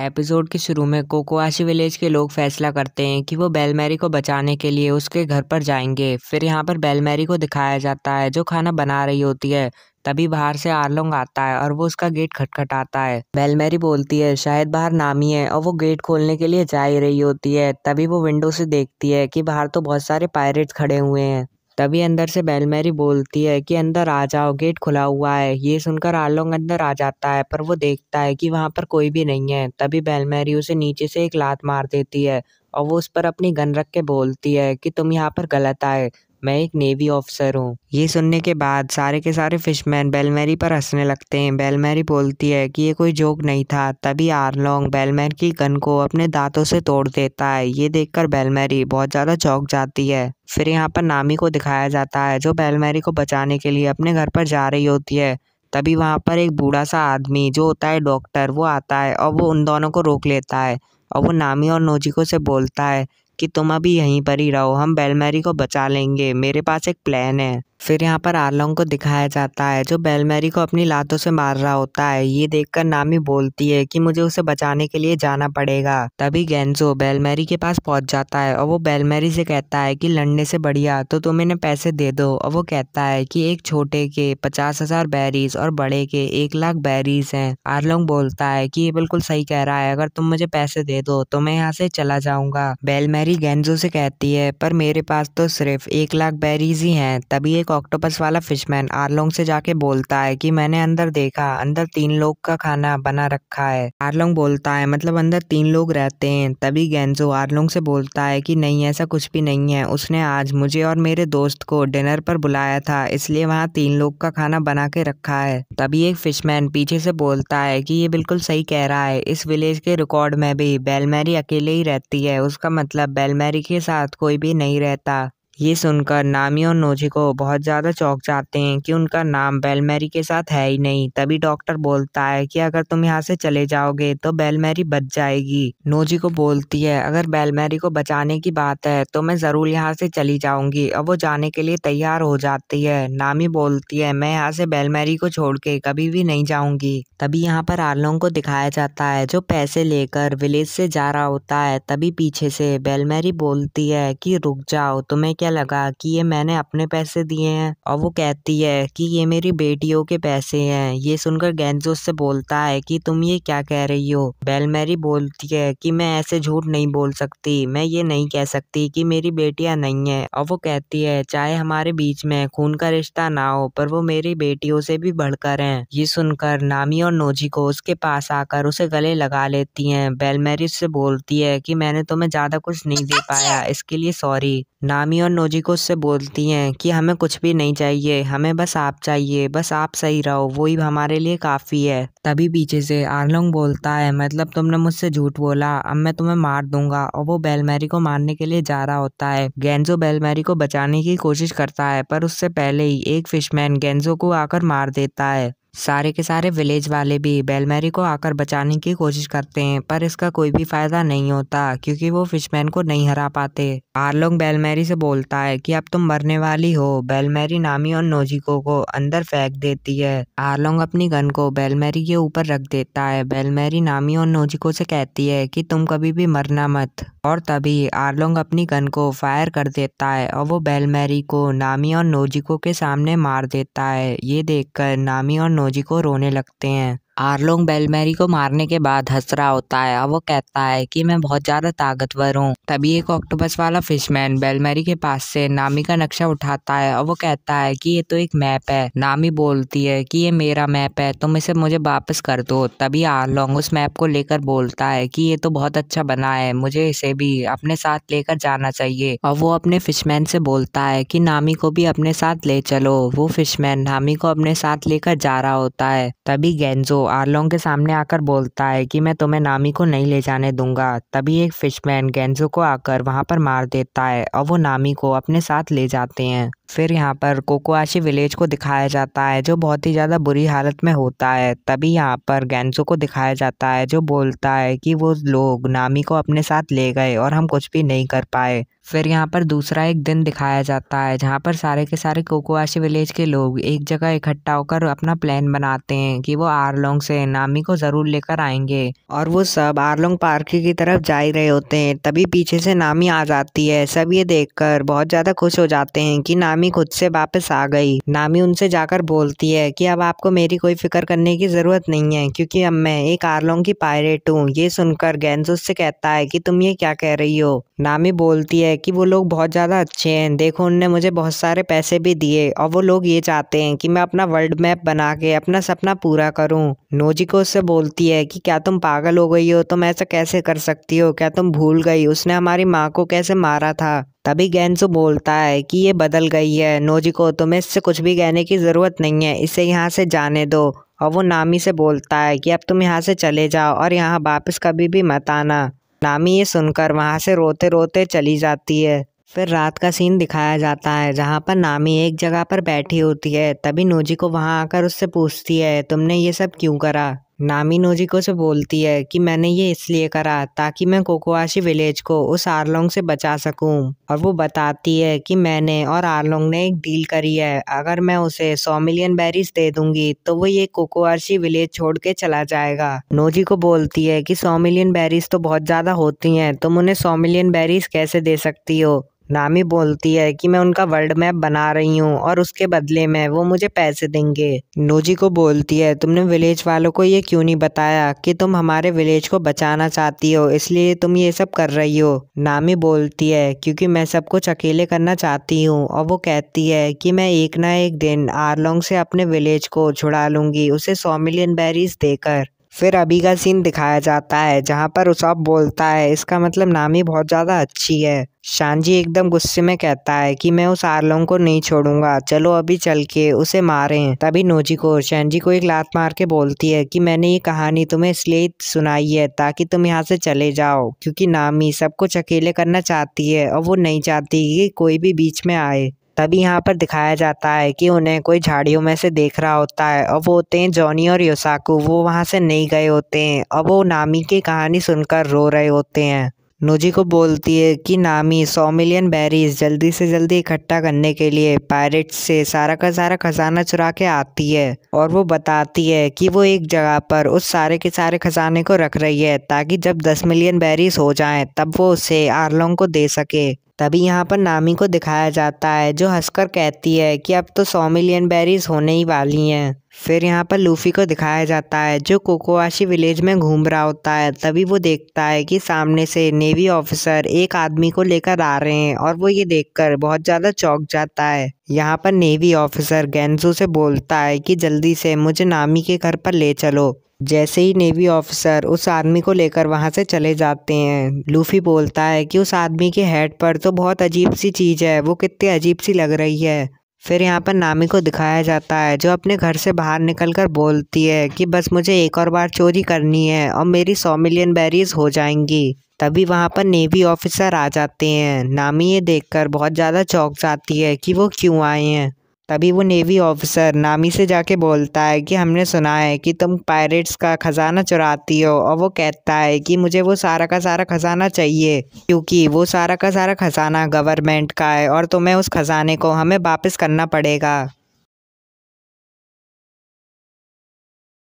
Episode के शुरू में कोकोआशी विलेज के लोग फैसला करते हैं कि वो बेलमेरी को बचाने के लिए उसके घर पर जाएंगे फिर यहाँ पर बेलमेरी को दिखाया जाता है जो खाना बना रही होती है तभी बाहर से आरलोंग आता है और वो उसका गेट खटखटाता है बेलमेरी बोलती है शायद बाहर नामी है और वो गेट खोलने के लिए जा ही रही होती है तभी वो विंडो से देखती है कि बाहर तो बहुत सारे पायरेट्स खड़े हुए हैं तभी अंदर से बैलमेरी बोलती है कि अंदर आ जाओ गेट खुला हुआ है ये सुनकर आलोंग अंदर आ जाता है पर वो देखता है कि वहाँ पर कोई भी नहीं है तभी बैलमेरी उसे नीचे से एक लात मार देती है और वो उस पर अपनी गन रख के बोलती है कि तुम यहाँ पर गलत आए मैं एक नेवी ऑफिसर हूँ ये सुनने के बाद सारे के सारे फिशमैन बेलमेरी पर हंसने लगते हैं बेलमेरी बोलती है कि ये कोई जोक नहीं था तभी आरलोंग बेलमेर की गन को अपने दांतों से तोड़ देता है ये देखकर बेलमेरी बहुत ज़्यादा चौक जाती है फिर यहाँ पर नामी को दिखाया जाता है जो बेलमेरी को बचाने के लिए अपने घर पर जा रही होती है तभी वहाँ पर एक बूढ़ा सा आदमी जो होता है डॉक्टर वो आता है और वो उन दोनों को रोक लेता है और वो नामी और नोजिको से बोलता है कि तुम अभी यहीं पर ही रहो हम बेलमैरी को बचा लेंगे मेरे पास एक प्लान है फिर यहाँ पर आरलोंग को दिखाया जाता है जो बेलमेरी को अपनी लातों से मार रहा होता है ये देखकर नामी बोलती है कि मुझे उसे बचाने के लिए जाना पड़ेगा तभी गेंजो बेलमेरी के पास पहुंच जाता है और वो बेलमेरी से कहता है कि लड़ने से बढ़िया तो तुम इन्हें पैसे दे दो और वो कहता है कि एक छोटे के पचास हजार बैरीज और बड़े के एक लाख बैरीज है आरलोंग बोलता है की ये बिल्कुल सही कह रहा है अगर तुम मुझे पैसे दे दो तो मैं यहाँ से चला जाऊंगा बेलमेरी गेंजो से कहती है पर मेरे पास तो सिर्फ एक लाख बैरीज ही है तभी एक ऑक्टोपस वाला फिशमैन आरलोंग से जाके बोलता है कि मैंने अंदर देखा अंदर तीन लोग का खाना बना रखा है आरलोंग बोलता है मतलब अंदर तीन लोग रहते हैं तभी गेंजो आरलोंग से बोलता है कि नहीं ऐसा कुछ भी नहीं है उसने आज मुझे और मेरे दोस्त को डिनर पर बुलाया था इसलिए वहाँ तीन लोग का खाना बना के रखा है तभी एक फिशमैन पीछे से बोलता है कि ये बिल्कुल सही कह रहा है इस विलेज के रिकॉर्ड में भी बेलमेरी अकेले ही रहती है उसका मतलब बेलमेरी के साथ कोई भी नहीं रहता ये सुनकर नामी और नोजी को बहुत ज़्यादा चौंक जाते हैं कि उनका नाम बेलमेरी के साथ है ही नहीं तभी डॉक्टर बोलता है कि अगर तुम यहाँ से चले जाओगे तो बेलमेरी बच जाएगी नोजी को बोलती है अगर बेलमेरी को बचाने की बात है तो मैं ज़रूर यहाँ से चली जाऊँगी और वो जाने के लिए तैयार हो जाती है नामी बोलती है मैं यहाँ से बेलमेरी को छोड़ के कभी भी नहीं जाऊँगी तभी यहाँ पर आलोंग को दिखाया जाता है जो पैसे लेकर विलेज से जा रहा होता है तभी पीछे से बेलमेरी बोलती है कि रुक जाओ तुम्हें क्या लगा कि ये मैंने अपने पैसे दिए हैं और वो कहती है कि ये मेरी बेटियों के पैसे हैं ये सुनकर गेंजो से बोलता है कि तुम ये क्या कह रही हो बेलमेरी बोलती है कि मैं ऐसे झूठ नहीं बोल सकती मैं ये नहीं कह सकती कि मेरी बेटियां नहीं है और वो कहती है चाहे हमारे बीच में खून का रिश्ता ना हो पर वो मेरी बेटियों से भी बढ़कर है ये सुनकर नामी और नोजी को उसके पास आकर उसे गले लगा लेती है बेलमेरी उससे बोलती है की मैंने तुम्हें ज़्यादा कुछ नहीं दे पाया अच्छा। इसके लिए सॉरी नामी और नोजी को उससे बोलती हैं कि हमें कुछ भी नहीं चाहिए हमें बस आप चाहिए बस आप सही रहो वही हमारे लिए काफ़ी है तभी पीछे से आर्लोंग बोलता है मतलब तुमने मुझसे झूठ बोला अब मैं तुम्हें मार दूंगा और वो बेलमैरी को मारने के लिए जा रहा होता है गेंजो बेलमैरी को बचाने की कोशिश करता है पर उससे पहले ही एक फिशमैन गेंजो को आकर मार देता है सारे के सारे विलेज वाले भी बेलमैरी को आकर बचाने की कोशिश करते हैं पर इसका कोई भी फ़ायदा नहीं होता क्योंकि वो फिशमैन को नहीं हरा पाते आर्लोंग बेलमेरी से बोलता है कि अब तुम मरने वाली हो बेलमेरी नामी और नोजिको को अंदर फेंक देती है आर्लोंग अपनी गन को बेलमेरी के ऊपर रख देता है बेलमेरी नामी और नोजिको से कहती है कि तुम कभी भी मरना मत और तभी आर्लोंग अपनी गन को फायर कर देता है और वो बेलमेरी को नामी और नोजिको के सामने मार देता है ये देखकर नामी और नोजिको रोने लगते हैं आर्लोंग बेलमेरी को मारने के बाद हंस रहा होता है और वो कहता है कि मैं बहुत ज़्यादा ताकतवर हूँ तभी एक ऑक्टोपस वाला फिशमैन बेलमेरी के पास से नामी का नक्शा उठाता है और वो कहता है कि ये तो एक मैप है नामी बोलती है कि ये मेरा मैप है तुम इसे मुझे वापस कर दो तभी आर्लोंग उस मैप को लेकर बोलता है की ये तो बहुत अच्छा बना है मुझे इसे भी अपने साथ लेकर जाना चाहिए और वो अपने फिशमैन से बोलता है की नामी को भी अपने साथ ले चलो वो फिशमैन नामी को अपने साथ लेकर जा रहा होता है तभी गेंजो आर्लोंग के सामने आकर बोलता है कि मैं तुम्हें नामी को नहीं ले जाने दूंगा तभी एक फिशमैन गेंजो को आकर वहां पर मार देता है और वो नामी को अपने साथ ले जाते हैं फिर यहाँ पर कोकोआशी विलेज को दिखाया जाता है जो बहुत ही ज़्यादा बुरी हालत में होता है तभी यहाँ पर गेंजो को दिखाया जाता है जो बोलता है कि वो लोग नामी को अपने साथ ले गए और हम कुछ भी नहीं कर पाए फिर यहाँ पर दूसरा एक दिन दिखाया जाता है जहाँ पर सारे के सारे कोकोआशी विलेज के लोग एक जगह इकट्ठा होकर अपना प्लान बनाते हैं कि वो आरलोंग से नामी को ज़रूर लेकर आएंगे और वो सब आरलोंग पार्क की तरफ जा ही रहे होते हैं तभी पीछे से नामी आ जाती है सब ये देख बहुत ज़्यादा खुश हो जाते हैं कि नामी नामी खुद से वापस आ गई नामी उनसे जाकर बोलती है कि अब आपको मेरी कोई फिक्र करने की ज़रूरत नहीं है क्योंकि अब मैं एक आरलोंग की पायरेट हूँ ये सुनकर गेंद उससे कहता है कि तुम ये क्या कह रही हो नामी बोलती है कि वो लोग बहुत ज़्यादा अच्छे हैं देखो उनने मुझे बहुत सारे पैसे भी दिए और वो लोग ये चाहते हैं कि मैं अपना वर्ल्ड मैप बना के अपना सपना पूरा करूँ नोजिको उससे बोलती है कि क्या तुम पागल हो गई हो तुम ऐसा कैसे कर सकती हो क्या तुम भूल गई उसने हमारी माँ को कैसे मारा था तभी गेंसो बोलता है कि ये बदल गई है नोजिको तुम्हें इससे कुछ भी कहने की ज़रूरत नहीं है इसे यहाँ से जाने दो और वो नामी से बोलता है कि अब तुम यहाँ से चले जाओ और यहाँ वापस कभी भी मत आना नामी ये सुनकर वहाँ से रोते रोते चली जाती है फिर रात का सीन दिखाया जाता है जहाँ पर नामी एक जगह पर बैठी होती है तभी नोजी को वहाँ आकर उससे पूछती है तुमने ये सब क्यों करा नामी नोजिको से बोलती है कि मैंने ये इसलिए करा ताकि मैं कोकोआशी विलेज को उस आरलोंग से बचा सकूं और वो बताती है कि मैंने और आरलोंग ने एक डील करी है अगर मैं उसे सौ मिलियन बेरीज दे दूंगी तो वो ये कोकोआशी विलेज छोड़ के चला जाएगा नोजी को बोलती है कि सौ मिलियन बैरीज तो बहुत ज़्यादा होती है तुम उन्हें सौ मिलियन बेरीज कैसे दे सकती हो नामी बोलती है कि मैं उनका वर्ल्ड मैप बना रही हूँ और उसके बदले में वो मुझे पैसे देंगे नोजी को बोलती है तुमने विलेज वालों को ये क्यों नहीं बताया कि तुम हमारे विलेज को बचाना चाहती हो इसलिए तुम ये सब कर रही हो नामी बोलती है क्योंकि मैं सब कुछ अकेले करना चाहती हूँ और वो कहती है कि मैं एक ना एक दिन आरलोंग से अपने विलेज को छुड़ा लूंगी उसे सौ मिलियन बेरीज देकर फिर अभी का सीन दिखाया जाता है जहाँ पर उसाब बोलता है इसका मतलब नामी बहुत ज़्यादा अच्छी है शानजी एकदम गुस्से में कहता है कि मैं उस आरलोंग को नहीं छोड़ूंगा चलो अभी चल के उसे मारें तभी नोजी को शानजी को एक लात मार के बोलती है कि मैंने ये कहानी तुम्हें इसलिए सुनाई है ताकि तुम यहाँ से चले जाओ क्योंकि नामी सब कुछ अकेले करना चाहती है और वो नहीं चाहती कि कोई भी बीच में आए तभी यहाँ पर दिखाया जाता है कि उन्हें कोई झाड़ियों में से देख रहा होता है और वो होते हैं जॉनी और योसाकू वो वहाँ से नहीं गए होते हैं और वो नामी की कहानी सुनकर रो रहे होते हैं नोजी को बोलती है कि नामी सौ मिलियन बैरीज जल्दी से जल्दी इकट्ठा करने के लिए पायरेट्स से सारा का सारा खजाना चुरा के आती है और वो बताती है कि वो एक जगह पर उस सारे के सारे खजाने को रख रही है ताकि जब दस मिलियन बैरीज हो जाएं तब वो उसे आरलोंग को दे सके तभी यहाँ पर नामी को दिखाया जाता है जो हंसकर कहती है कि अब तो सौ मिलियन बेरीज होने ही वाली हैं फिर यहाँ पर लूफी को दिखाया जाता है जो कोकोवाशी विलेज में घूम रहा होता है तभी वो देखता है कि सामने से नेवी ऑफिसर एक आदमी को लेकर आ रहे हैं और वो ये देखकर बहुत ज़्यादा चौंक जाता है यहाँ पर नेवी ऑफिसर गेंजू से बोलता है कि जल्दी से मुझे नामी के घर पर ले चलो जैसे ही नेवी ऑफिसर उस आदमी को लेकर वहाँ से चले जाते हैं लूफी बोलता है कि उस आदमी के हेड पर तो बहुत अजीब सी चीज़ है वो कितनी अजीब सी लग रही है फिर यहाँ पर नामी को दिखाया जाता है जो अपने घर से बाहर निकलकर बोलती है कि बस मुझे एक और बार चोरी करनी है और मेरी सौ मिलियन बैरीज हो जाएंगी तभी वहाँ पर नेवी ऑफिसर आ जाते हैं नामी ये देखकर बहुत ज़्यादा चौंक जाती है कि वो क्यों आए हैं तभी वो नेवी ऑफिसर नामी से जाके बोलता है कि हमने सुना है कि तुम पायरेट्स का ख़जाना चुराती हो और वो कहता है कि मुझे वो सारा का सारा ख़जाना चाहिए क्योंकि वो सारा का सारा ख़जाना गवर्नमेंट का है और तुम्हें उस ख़जाने को हमें वापस करना पड़ेगा